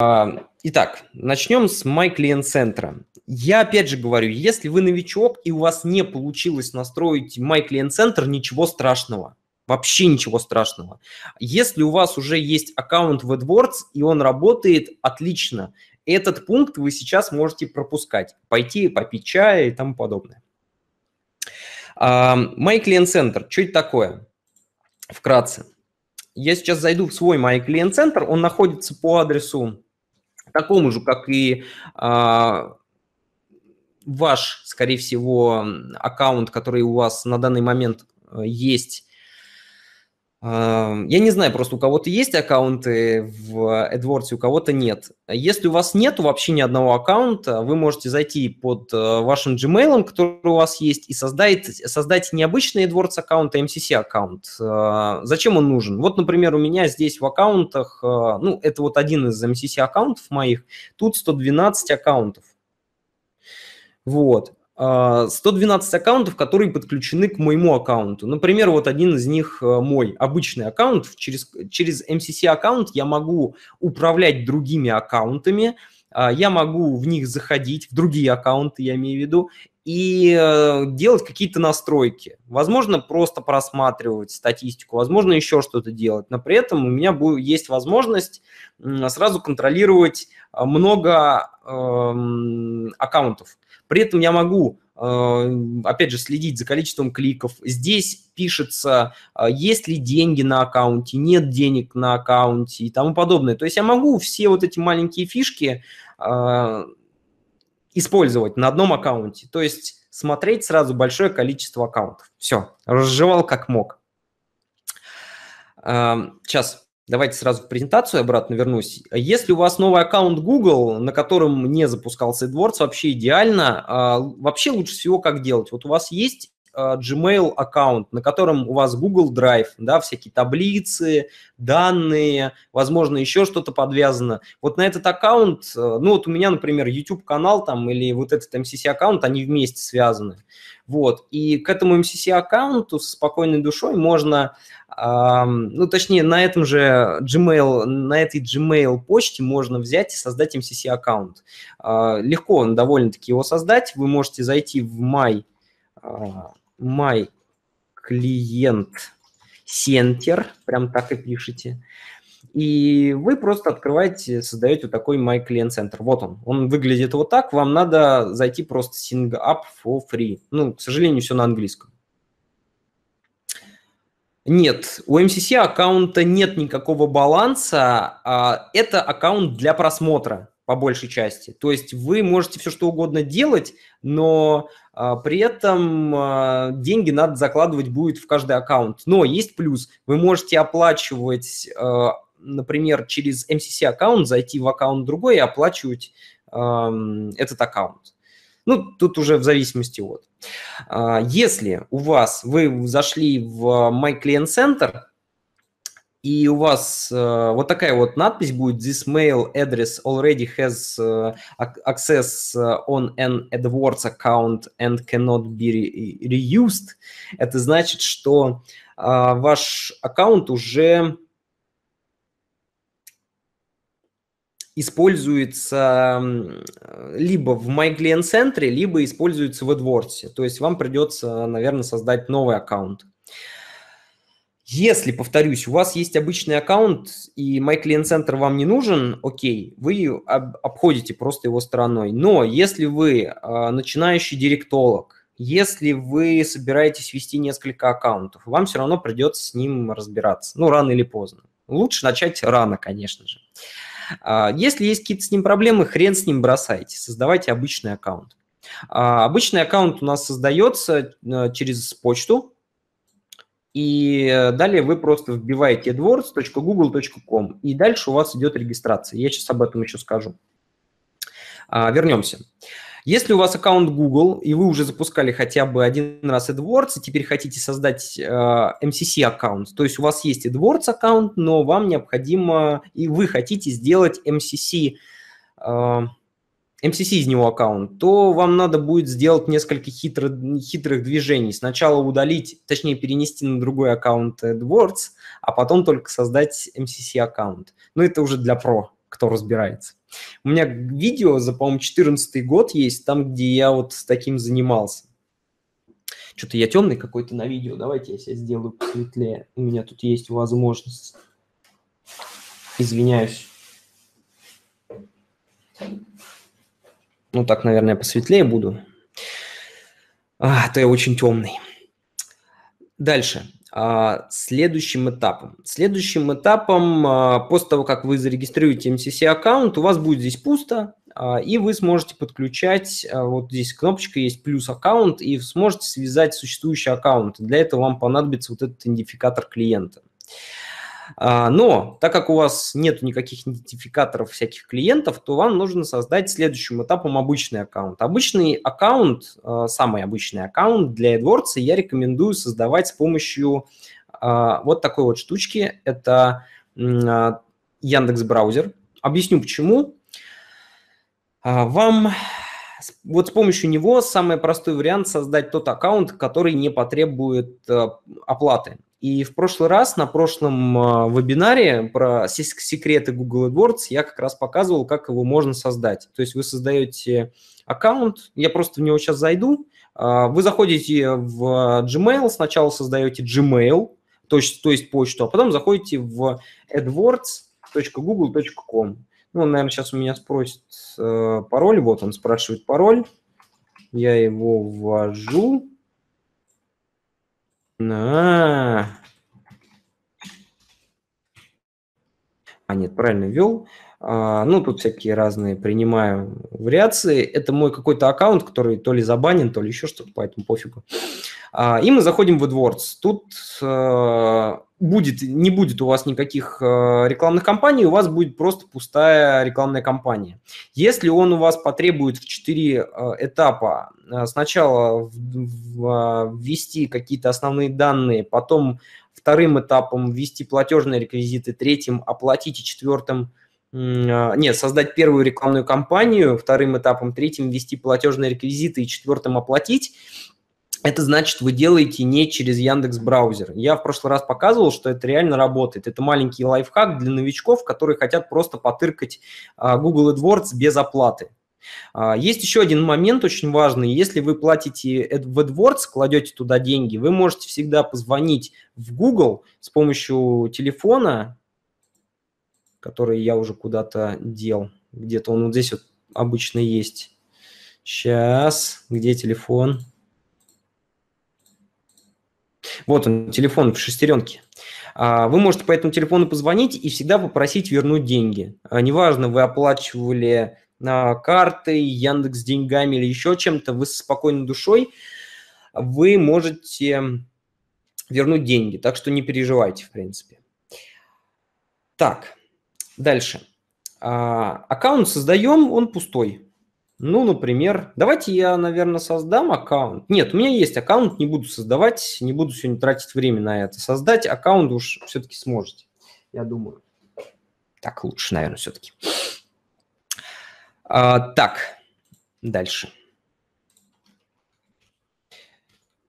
А, итак, начнем с MyClient-центра. Я опять же говорю, если вы новичок и у вас не получилось настроить MyClient-центр, ничего страшного. Вообще ничего страшного. Если у вас уже есть аккаунт в AdWords и он работает, отлично. Этот пункт вы сейчас можете пропускать. Пойти попить чая и тому подобное. А, MyClient-центр. Что это такое? Вкратце. Я сейчас зайду в свой MyClient-центр. Он находится по адресу такому же, как и а, ваш, скорее всего, аккаунт, который у вас на данный момент э, есть я не знаю, просто у кого-то есть аккаунты в AdWords, у кого-то нет. Если у вас нет вообще ни одного аккаунта, вы можете зайти под э, вашим Gmail, который у вас есть, и создать, создать не обычный AdWords аккаунт, а MCC аккаунт. Э, зачем он нужен? Вот, например, у меня здесь в аккаунтах, э, ну, это вот один из MCC аккаунтов моих, тут 112 аккаунтов. Вот. 112 а, аккаунтов, которые подключены к моему аккаунту. Например, вот один из них э, мой обычный аккаунт. Через, через MCC аккаунт я могу управлять другими аккаунтами, а, я могу в них заходить, в другие аккаунты я имею в виду, и э, делать какие-то настройки. Возможно, просто просматривать статистику, возможно, еще что-то делать. Но при этом у меня будет есть возможность сразу контролировать э, много эм, аккаунтов. При этом я могу э, опять же, следить за количеством кликов. Здесь пишется, э, есть ли деньги на аккаунте, нет денег на аккаунте и тому подобное. То есть я могу все вот эти маленькие фишки э, использовать на одном аккаунте. То есть смотреть сразу большое количество аккаунтов. Все, разжевал как мог. Эм, сейчас Давайте сразу в презентацию обратно вернусь. Если у вас новый аккаунт Google, на котором не запускался AdWords, вообще идеально. А, вообще лучше всего как делать? Вот у вас есть Э, Gmail аккаунт, на котором у вас Google Drive, да, всякие таблицы, данные, возможно, еще что-то подвязано. Вот на этот аккаунт, э, ну вот у меня, например, YouTube канал там или вот этот MCC аккаунт, они вместе связаны. Вот. И к этому MCC аккаунту с спокойной душой можно, э, ну точнее, на этом же Gmail, на этой Gmail почте можно взять и создать MCC аккаунт. Э, легко довольно-таки его создать. Вы можете зайти в My э, my client center, прям так и пишите. И вы просто открываете, создаете вот такой My Client Center. Вот он. Он выглядит вот так. Вам надо зайти просто sing up for free. Ну, к сожалению, все на английском. Нет, у MCC аккаунта нет никакого баланса. А, это аккаунт для просмотра по большей части. То есть вы можете все что угодно делать, но а, при этом а, деньги надо закладывать будет в каждый аккаунт. Но есть плюс. Вы можете оплачивать, а, например, через MCC аккаунт, зайти в аккаунт другой и оплачивать а, этот аккаунт. Ну, тут уже в зависимости от. А, если у вас, вы зашли в а, My Client Center, и у вас э, вот такая вот надпись будет «This mail address already has uh, access э, on an AdWords account and cannot be re reused». Это значит, что э, ваш аккаунт уже используется либо в MyClient-центре, либо используется в AdWords. То есть вам придется, наверное, создать новый аккаунт. Э, если, повторюсь, у вас есть обычный аккаунт и MyClient-центр вам не нужен, окей, вы об, обходите просто его стороной. Но если вы э, начинающий директолог, если вы собираетесь вести несколько аккаунтов, вам все равно придется с ним разбираться, ну, рано или поздно. Лучше начать рано, конечно же. Э, если есть какие-то с ним проблемы, хрен с ним бросайте, создавайте обычный аккаунт. А, обычный аккаунт у нас создается э, через почту, и э, далее вы просто вбиваете adwords.google.com, и дальше у вас идет регистрация. Я сейчас об этом еще скажу. А, вернемся. Если у вас аккаунт Google, и вы уже запускали хотя бы один раз AdWords, и теперь хотите создать э, MCC-аккаунт, то есть у вас есть AdWords-аккаунт, но вам необходимо, и вы хотите сделать MCC, э, MCC из него аккаунт, то вам надо будет сделать несколько хитро, хитрых движений. Сначала удалить, точнее перенести на другой аккаунт AdWords, а потом только создать MCC аккаунт. Но это уже для про, кто разбирается. У меня видео за, по-моему, 14 год есть, там, где я вот с таким занимался. Что-то я темный какой-то на видео. Давайте я себя сделаю посветлее. У меня тут есть возможность. Извиняюсь ну так, наверное, посветлее буду. А, то я очень темный. Дальше. А, следующим этапом. Следующим этапом, а, после того, как вы зарегистрируете MCC аккаунт, у вас будет здесь пусто, а, и вы сможете подключать, а, вот здесь кнопочка есть плюс аккаунт, и сможете связать существующий аккаунт. Для этого вам понадобится вот этот идентификатор клиента. А, но так как у вас нет никаких идентификаторов всяких клиентов, то вам нужно создать следующим этапом обычный аккаунт. Обычный аккаунт, а, самый обычный аккаунт для AdWords я рекомендую создавать с помощью а, вот такой вот штучки. Это Яндекс браузер. Объясню почему. Вам вот с помощью него самый простой вариант создать тот аккаунт, который не потребует оплаты. И в прошлый раз на прошлом а, вебинаре про секреты Google AdWords я как раз показывал, как его можно создать. То есть вы создаете аккаунт, я просто в него сейчас зайду, а, вы заходите в Gmail, сначала создаете Gmail, то есть, то есть почту, а потом заходите в adwords.google.com. Ну, он, наверное, сейчас у меня спросит э, пароль, вот он спрашивает пароль, я его ввожу, на. А нет, правильно ввел. А, ну, тут всякие разные принимаю вариации. Это мой какой-то аккаунт, который то ли забанен, то ли еще что-то, поэтому пофигу. А, и мы заходим в AdWords. Тут а, будет, не будет у вас никаких э, рекламных кампаний, у вас будет просто пустая рекламная кампания. Если он у вас потребует в 4 э, этапа э, сначала ввести какие-то основные данные, потом вторым этапом ввести платежные реквизиты, третьим оплатить и четвертым нет, создать первую рекламную кампанию, вторым этапом, третьим ввести платежные реквизиты и четвертым оплатить, это значит, вы делаете не через Яндекс браузер. Я в прошлый раз показывал, что это реально работает. Это маленький лайфхак для новичков, которые хотят просто потыркать а, Google AdWords без оплаты. А, есть еще один момент очень важный. Если вы платите в AdWords, кладете туда деньги, вы можете всегда позвонить в Google с помощью телефона, который я уже куда-то дел. Где-то он вот здесь вот обычно есть. Сейчас, где телефон? Вот он, телефон в шестеренке. А, вы можете по этому телефону позвонить и всегда попросить вернуть деньги. А, неважно, вы оплачивали а, карты, Яндекс деньгами или еще чем-то, вы со спокойной душой, вы можете вернуть деньги. Так что не переживайте, в принципе. Так, дальше. Аккаунт создаем, он пустой. Ну, например, давайте я, наверное, создам аккаунт. Нет, у меня есть аккаунт, не буду создавать, не буду сегодня тратить время на это. Создать аккаунт уж все-таки сможете, я думаю. Так лучше, наверное, все-таки. А, так, дальше.